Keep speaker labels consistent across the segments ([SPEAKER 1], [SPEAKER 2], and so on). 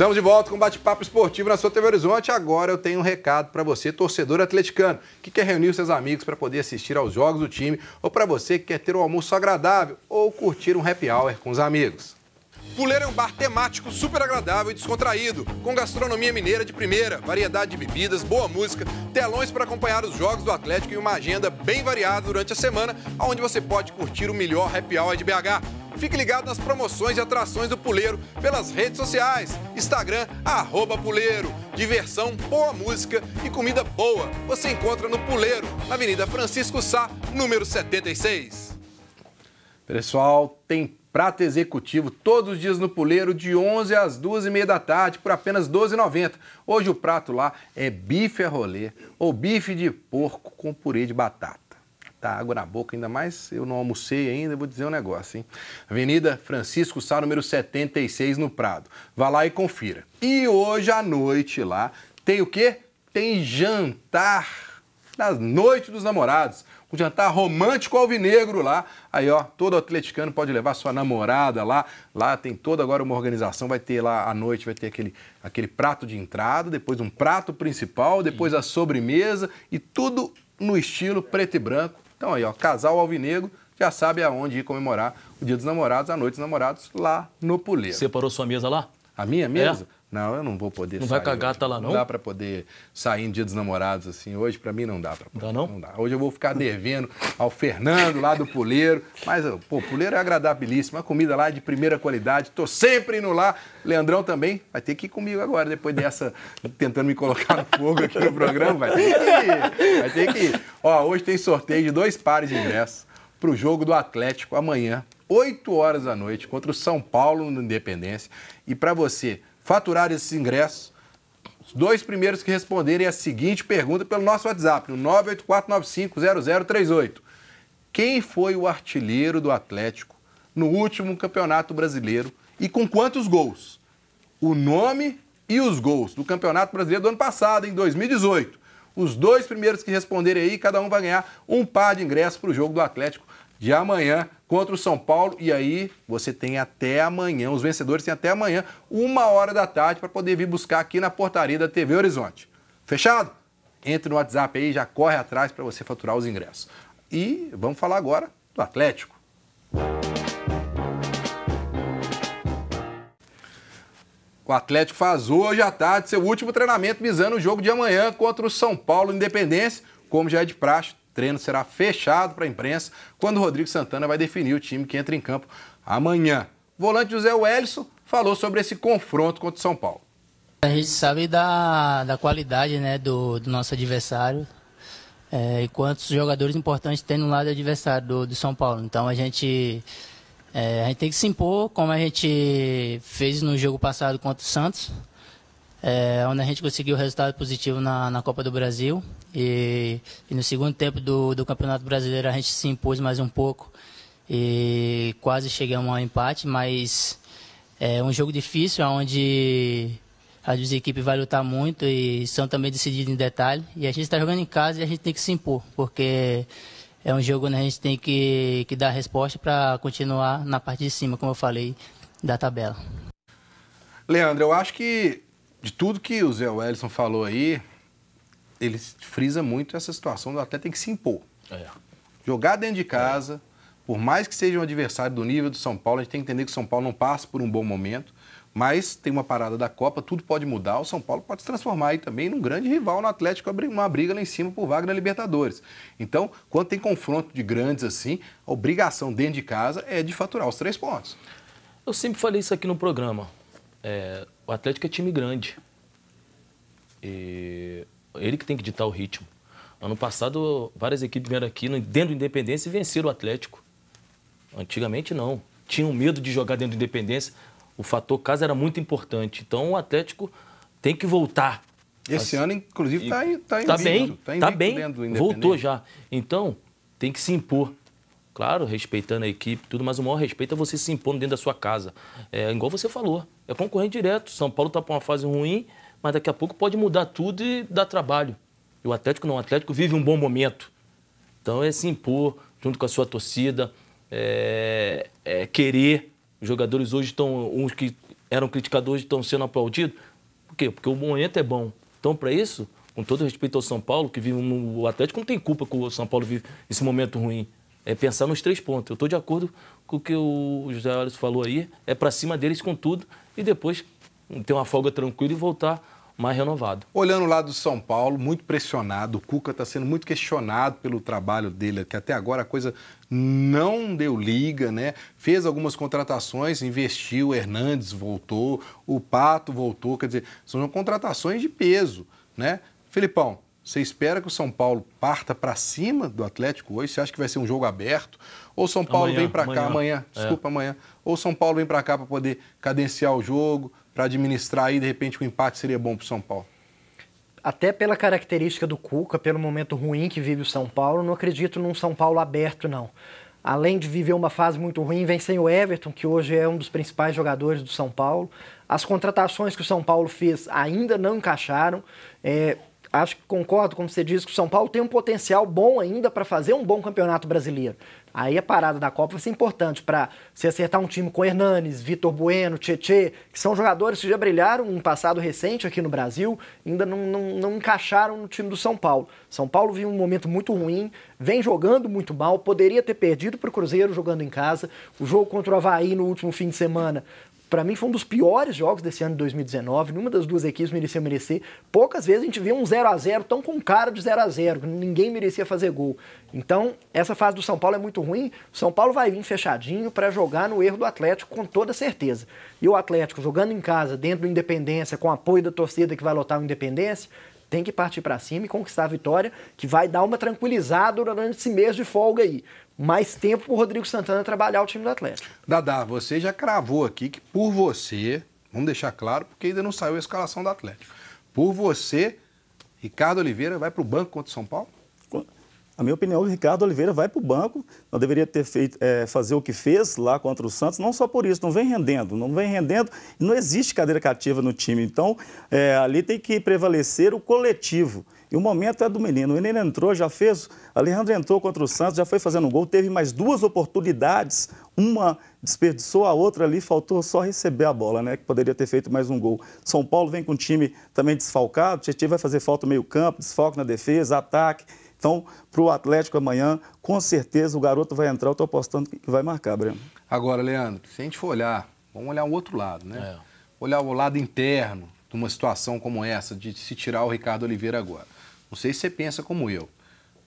[SPEAKER 1] Estamos de volta com o bate-papo esportivo na sua TV Horizonte. Agora eu tenho um recado para você, torcedor atleticano, que quer reunir seus amigos para poder assistir aos jogos do time, ou para você que quer ter um almoço agradável ou curtir um happy hour com os amigos. Puleiro é um bar temático super agradável e descontraído, com gastronomia mineira de primeira, variedade de bebidas, boa música, telões para acompanhar os jogos do Atlético e uma agenda bem variada durante a semana, onde você pode curtir o melhor happy hour de BH. Fique ligado nas promoções e atrações do Puleiro pelas redes sociais. Instagram, arroba Puleiro. Diversão, boa música e comida boa você encontra no Puleiro, na Avenida Francisco Sá, número 76. Pessoal, tem prato executivo todos os dias no Puleiro, de 11 às 2 h 30 da tarde, por apenas R$ 12,90. Hoje o prato lá é bife a rolê ou bife de porco com purê de batata. Tá água na boca, ainda mais eu não almocei ainda, vou dizer um negócio, hein? Avenida Francisco Sá, número 76, no Prado. Vá lá e confira. E hoje à noite lá tem o quê? Tem jantar das Noites dos Namorados. Um jantar romântico alvinegro lá. Aí, ó, todo atleticano pode levar sua namorada lá. Lá tem toda agora uma organização. Vai ter lá à noite, vai ter aquele, aquele prato de entrada, depois um prato principal, depois a sobremesa e tudo no estilo preto e branco então aí, ó, casal alvinegro já sabe aonde ir comemorar o Dia dos Namorados, a Noite dos Namorados, lá no Puleiro. Separou sua mesa lá? A minha mesa? É. Não, eu não vou poder não sair. Não vai com a gata lá, não? Não dá para poder sair em dia dos namorados assim. Hoje, para mim, não dá para poder. Dá, não? não dá. Hoje eu vou ficar devendo ao Fernando, lá do Puleiro. Mas, pô, o Puleiro é agradabilíssimo. A comida lá é de primeira qualidade. Tô sempre indo lá. Leandrão também vai ter que ir comigo agora, depois dessa, tentando me colocar no fogo aqui no programa. Vai ter que ir. Vai ter que ir. Ó, hoje tem sorteio de dois pares de ingressos para o jogo do Atlético amanhã, 8 horas da noite, contra o São Paulo no Independência. E para você faturar esses ingressos. Os dois primeiros que responderem a seguinte pergunta pelo nosso WhatsApp, no 984950038. Quem foi o artilheiro do Atlético no último Campeonato Brasileiro e com quantos gols? O nome e os gols do Campeonato Brasileiro do ano passado, em 2018. Os dois primeiros que responderem aí, cada um vai ganhar um par de ingressos para o jogo do Atlético de amanhã contra o São Paulo. E aí você tem até amanhã, os vencedores têm até amanhã, uma hora da tarde, para poder vir buscar aqui na portaria da TV Horizonte. Fechado? Entre no WhatsApp aí, já corre atrás para você faturar os ingressos. E vamos falar agora do Atlético. O Atlético faz hoje à tarde seu último treinamento visando o jogo de amanhã contra o São Paulo Independência. Como já é de praxe, treino será fechado para a imprensa quando o Rodrigo Santana vai definir o time que entra em campo amanhã. volante José Wellison falou sobre esse confronto contra o São Paulo. A gente sabe da, da qualidade né, do, do nosso adversário é, e quantos jogadores importantes tem no lado adversário do, do São Paulo. Então a gente, é, a gente tem que se impor, como a gente fez no jogo passado contra o Santos é, onde a gente conseguiu resultado positivo na, na Copa do Brasil. E, e no segundo tempo do, do, Campeonato Brasileiro a gente se impôs mais um pouco e quase chegamos ao empate, mas é um jogo difícil, onde as duas equipes vão lutar muito e são também decididas em detalhe. E a gente está jogando em casa e a gente tem que se impor, porque é um jogo onde a gente tem que, que dar resposta para continuar na parte de cima, como eu falei, da tabela. Leandro, eu acho que de tudo que o Zé Wellison falou aí, ele frisa muito essa situação do atleta tem que se impor. É. Jogar dentro de casa, por mais que seja um adversário do nível do São Paulo, a gente tem que entender que o São Paulo não passa por um bom momento, mas tem uma parada da Copa, tudo pode mudar, o São Paulo pode se transformar aí também num grande rival no Atlético, uma briga lá em cima por vaga na Libertadores. Então, quando tem confronto de grandes assim, a obrigação dentro de casa é de faturar os três pontos. Eu sempre falei isso aqui no programa. É, o Atlético é time grande.
[SPEAKER 2] E ele que tem que ditar o ritmo. Ano passado, várias equipes vieram aqui dentro do Independência e venceram o Atlético. Antigamente, não. Tinham medo de jogar dentro do Independência. O fator casa era muito importante. Então, o Atlético tem que voltar. Esse As... Assim, ano, inclusive, está e... tá, tá, tá, bem. Está tá bem. Voltou já. Então, tem que se impor. Claro, respeitando a equipe, tudo, mas o maior respeito é você se impor dentro da sua casa. É igual você falou. É concorrente direto. São Paulo está para uma fase ruim, mas daqui a pouco pode mudar tudo e dar trabalho. E o Atlético não. O Atlético vive um bom momento. Então é se impor junto com a sua torcida, é, é querer. Os jogadores hoje estão, uns que eram criticados hoje estão sendo aplaudidos. Por quê? Porque o momento é bom. Então, para isso, com todo respeito ao São Paulo, que vive no Atlético, não tem culpa que o São Paulo vive esse momento ruim é pensar nos três pontos. Eu estou de acordo com o que o José Alves falou aí, é para cima
[SPEAKER 1] deles com tudo e depois ter uma folga tranquila e voltar mais renovado. Olhando lá do São Paulo, muito pressionado, o Cuca está sendo muito questionado pelo trabalho dele, que até agora a coisa não deu liga, né? Fez algumas contratações, investiu, Hernandes voltou, o Pato voltou, quer dizer, são contratações de peso, né? Filipão, você espera que o São Paulo parta para cima do Atlético hoje? Você acha que vai ser um jogo aberto? Ou São Paulo amanhã, vem para cá amanhã? É. Desculpa, é. amanhã. Ou São Paulo vem para cá para poder cadenciar o jogo, para administrar aí, de repente o um empate seria bom para o São Paulo?
[SPEAKER 3] Até pela característica do Cuca, pelo momento ruim que vive o São Paulo, não acredito num São Paulo aberto, não além de viver uma fase muito ruim, vem sem o Everton, que hoje é um dos principais jogadores do São Paulo. As contratações que o São Paulo fez ainda não encaixaram. É, acho que concordo como você diz que o São Paulo tem um potencial bom ainda para fazer um bom campeonato brasileiro. Aí a parada da Copa vai ser importante para se acertar um time com Hernanes, Vitor Bueno, Tietê, que são jogadores que já brilharam um passado recente aqui no Brasil, ainda não, não, não encaixaram no time do São Paulo. São Paulo vive um momento muito ruim, vem jogando muito mal, poderia ter perdido para o Cruzeiro jogando em casa. O jogo contra o Havaí no último fim de semana para mim foi um dos piores jogos desse ano de 2019. Nenhuma das duas equipes merecia merecer. Poucas vezes a gente vê um 0 a 0 tão com cara de 0 a 0 Ninguém merecia fazer gol. Então, essa fase do São Paulo é muito ruim. O São Paulo vai vir fechadinho para jogar no erro do Atlético com toda certeza. E o Atlético jogando em casa, dentro do Independência, com apoio da torcida que vai lotar o Independência, tem que partir para cima e conquistar a vitória, que vai dar uma tranquilizada durante esse mês de folga aí. Mais tempo para o Rodrigo Santana trabalhar o time do Atlético. Dadá, você já cravou aqui que por
[SPEAKER 1] você, vamos deixar claro, porque ainda não saiu a escalação do Atlético. Por você, Ricardo Oliveira vai para o banco contra o São Paulo?
[SPEAKER 4] A minha opinião, o Ricardo Oliveira vai para o banco, não deveria ter feito, é, fazer o que fez lá contra o Santos, não só por isso, não vem rendendo, não vem rendendo, não existe cadeira cativa no time. Então, é, ali tem que prevalecer o coletivo. E o momento é do menino. O menino entrou, já fez. Alejandro entrou contra o Santos, já foi fazendo um gol, teve mais duas oportunidades. Uma desperdiçou, a outra ali faltou só receber a bola, né? Que poderia ter feito mais um gol. São Paulo vem com um time também desfalcado. O Tietchan vai fazer falta no meio-campo, desfalque na defesa, ataque. Então, para o Atlético amanhã, com certeza o garoto vai entrar, eu estou apostando que vai marcar, Breno.
[SPEAKER 1] Agora, Leandro, se a gente for olhar, vamos olhar o outro lado, né? É. Olhar o lado interno de uma situação como essa, de se tirar o Ricardo Oliveira agora. Não sei se você pensa como eu.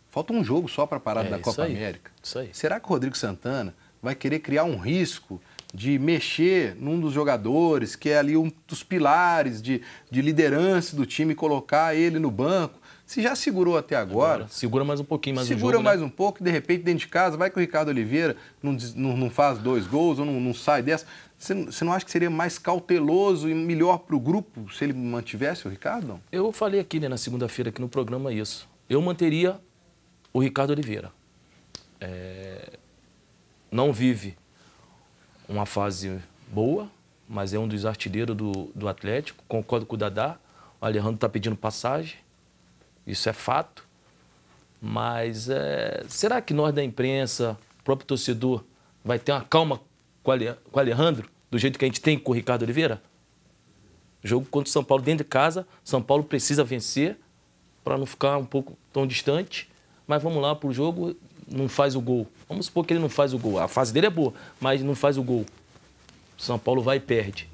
[SPEAKER 1] Falta um jogo só para a parada é, da Copa aí, América. Será que o Rodrigo Santana vai querer criar um risco de mexer num dos jogadores, que é ali um dos pilares de, de liderança do time, colocar ele no banco? Se já segurou até agora, agora. segura mais um pouquinho mais Segura um jogo, né? mais né? um pouco, e de repente, dentro de casa, vai que o Ricardo Oliveira não, não, não faz dois gols ou não, não sai dessa. Você, você, não acha que seria mais cauteloso e melhor para o grupo se ele mantivesse o Ricardo?
[SPEAKER 2] Eu falei aqui né, na segunda-feira aqui no programa isso. Eu manteria o Ricardo Oliveira. É... Não vive uma fase boa, mas é um dos artilheiros do, do Atlético. Concordo com o Dadá. O Alejandro está pedindo passagem isso é fato. Mas é, será que nós da imprensa, o próprio torcedor, vai ter uma calma com o Alejandro, do jeito que a gente tem com o Ricardo Oliveira? Jogo contra o São Paulo dentro de casa, São Paulo precisa vencer para não ficar um pouco tão distante. Mas vamos lá para o jogo, não faz o gol. Vamos supor que ele não faz o gol. A fase dele é boa, mas não faz o gol. São Paulo vai e perde.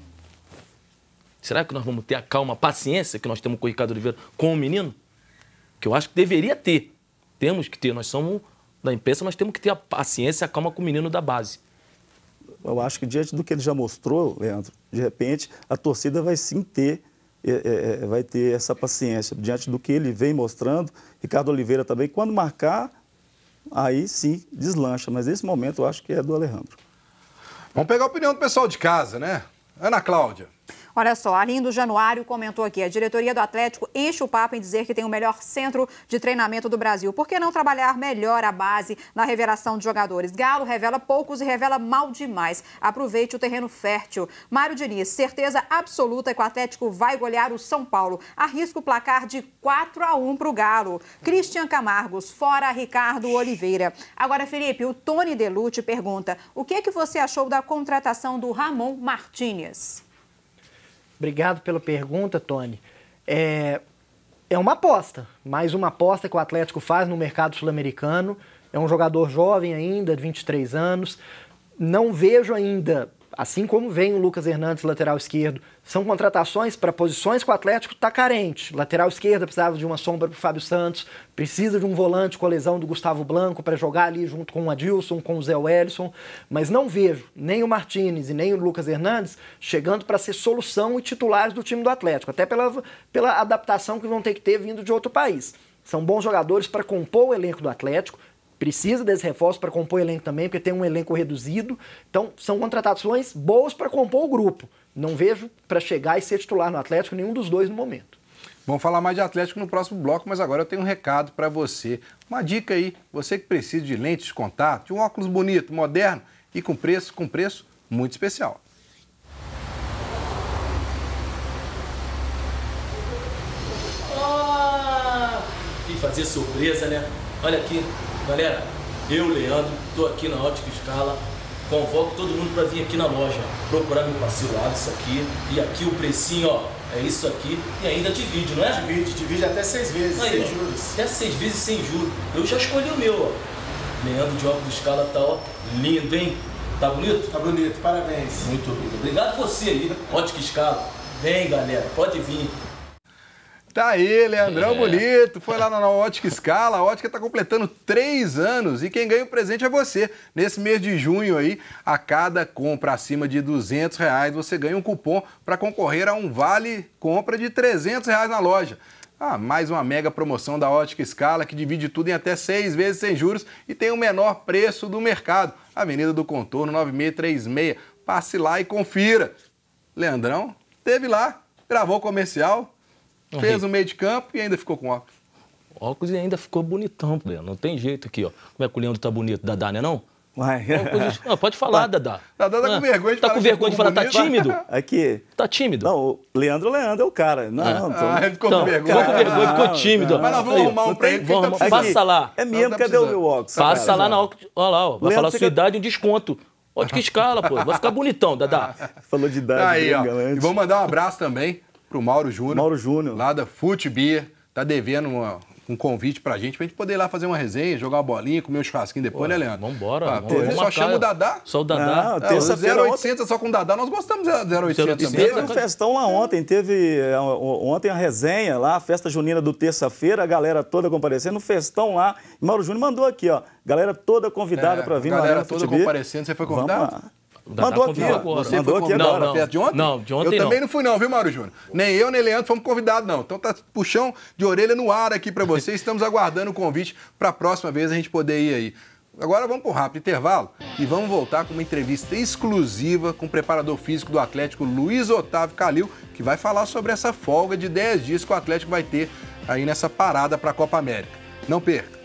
[SPEAKER 2] Será que nós vamos ter a calma, a paciência que nós temos com o Ricardo Oliveira, com o menino? que eu acho que deveria ter. Temos que ter, nós somos da imprensa, mas temos que ter a paciência e a calma com o menino da base.
[SPEAKER 4] Eu acho que diante do que ele já mostrou, Leandro, de repente a torcida vai sim ter, é, é, é vai ter essa paciência. Diante do que ele vem mostrando, Ricardo Oliveira também, quando marcar, aí sim deslancha. Mas nesse momento eu acho que é do Alejandro. Vamos pegar a opinião do pessoal de casa, né? Ana Cláudia. Olha só, Arlindo Januário comentou aqui, a diretoria do Atlético enche o papo em dizer que tem o melhor centro de treinamento do Brasil. Por que não trabalhar melhor a base na revelação de jogadores? Galo revela poucos e revela mal demais. Aproveite o terreno fértil. Mário Diniz, certeza absoluta que o Atlético vai golear o São Paulo. Arrisca o placar de 4 a 1 para o Galo. Cristian Camargos, fora Ricardo Oliveira. Agora, Felipe, o Tony Delute pergunta, o que, é que você achou da contratação do Ramon Martínez?
[SPEAKER 3] Obrigado pela pergunta, Tony. É, é uma aposta, mais uma aposta que o Atlético faz no mercado sul-americano. É um jogador jovem ainda, de 23 anos. Não vejo ainda Assim como vem o Lucas Hernandes, lateral esquerdo, são contratações para posições que o Atlético está carente. Lateral esquerda precisava de uma sombra para o Fábio Santos, precisa de um volante com a lesão do Gustavo Blanco para jogar ali junto com o Adilson, com o Zé Wellison, mas não vejo nem o Martinez e nem o Lucas Hernandes chegando para ser solução e titulares do time do Atlético, até pela, pela adaptação que vão ter que ter vindo de outro país. São bons jogadores para compor o elenco do Atlético, precisa desse reforço para compor o elenco também, porque tem um elenco reduzido. Então, são contratações boas para compor o grupo. Não vejo para chegar e ser titular no Atlético nenhum dos dois no momento. Vamos falar mais de Atlético
[SPEAKER 1] no próximo bloco, mas agora eu tenho um recado para você. Uma dica aí, você que precisa de lentes de contato, de um óculos bonito, moderno e com preço, com preço muito especial.
[SPEAKER 2] Ah, que fazer surpresa, né? Olha aqui, Galera, eu, Leandro, estou aqui na Ótica Escala. Convoco todo mundo para vir aqui na loja procurar meu parceiro Alisson aqui. E aqui o precinho, ó, é isso aqui. E ainda divide, não é? Divide, divide até seis vezes, Aí, sem ó, juros. Até seis vezes sem juros. Eu já escolhi o meu, ó. Leandro de óculos Escala tá, ó, lindo, hein? Tá bonito? Tá bonito, parabéns. Muito obrigado. Obrigado você aí, Ótica Escala. Vem, galera, pode vir.
[SPEAKER 1] Tá aí, Leandrão é. Bonito. Foi lá na Ótica Escala. A Ótica está completando três anos e quem ganha o presente é você. Nesse mês de junho aí, a cada compra acima de 200 reais, você ganha um cupom para concorrer a um vale compra de 300 reais na loja. Ah, mais uma mega promoção da Ótica Escala que divide tudo em até seis vezes sem juros e tem o menor preço do mercado. Avenida do Contorno 9636. Passe lá e confira. Leandrão teve lá, gravou o comercial, um Fez o um meio de campo e ainda ficou com óculos.
[SPEAKER 2] Óculos e ainda ficou bonitão, velho. Não tem jeito aqui, ó. Como é que o Leandro tá bonito? Dadá,
[SPEAKER 4] né não? Uai. Óculos...
[SPEAKER 2] Não, pode falar, tá. Dadá. Dadá tá com ah, vergonha de tá falar. Tá com vergonha de falar, tá tímido?
[SPEAKER 4] Aqui. Tá tímido. Não, o Leandro Leandro é o cara. Não, ah. não. Tô... Ah, ele ficou então, com vergonha. Ficou com vergonha, ficou tímido. Mas nós vamos arrumar um pra ele. Vamos, tá passa lá. É mesmo, cadê o meu óculos? Passa cara, lá na
[SPEAKER 2] óculos. Olha lá, ó. Vai falar a sua idade e um desconto. Olha que escala, pô. Vai ficar bonitão, Dadá.
[SPEAKER 1] Falou de idade. Tá aí, ó. E vou mandar um abraço também para o Mauro Júnior. Mauro Júnior. Lá da Fute Beer. Tá devendo uma, um convite pra gente, pra gente poder ir lá fazer uma resenha, jogar uma bolinha, comer um churrasquinho depois, Pô, né, Leandro? Vambora. Ah, vamos só chama o Dadá. Só o Dadá. Não, terça feira 0800 é só com o Dadá, nós gostamos de 0800 também. Teve é um
[SPEAKER 4] festão lá ontem, teve é, ontem a resenha lá, a festa junina do terça-feira, a galera toda comparecendo, um festão lá. Mauro Júnior mandou aqui, ó, galera toda convidada é, pra vir. Galera toda comparecendo,
[SPEAKER 1] você foi convidado?
[SPEAKER 4] Mandou aqui. Você Mandou aqui agora, não, não. de
[SPEAKER 1] ontem? Não, de ontem Eu não. também não fui não, viu, Mário Júnior? Nem eu, nem Leandro fomos convidados, não. Então tá puxão de orelha no ar aqui para vocês. Estamos aguardando o convite para a próxima vez a gente poder ir aí. Agora vamos para rápido intervalo e vamos voltar com uma entrevista exclusiva com o preparador físico do Atlético, Luiz Otávio Calil, que vai falar sobre essa folga de 10 dias que o Atlético vai ter aí nessa parada para a Copa América. Não perca!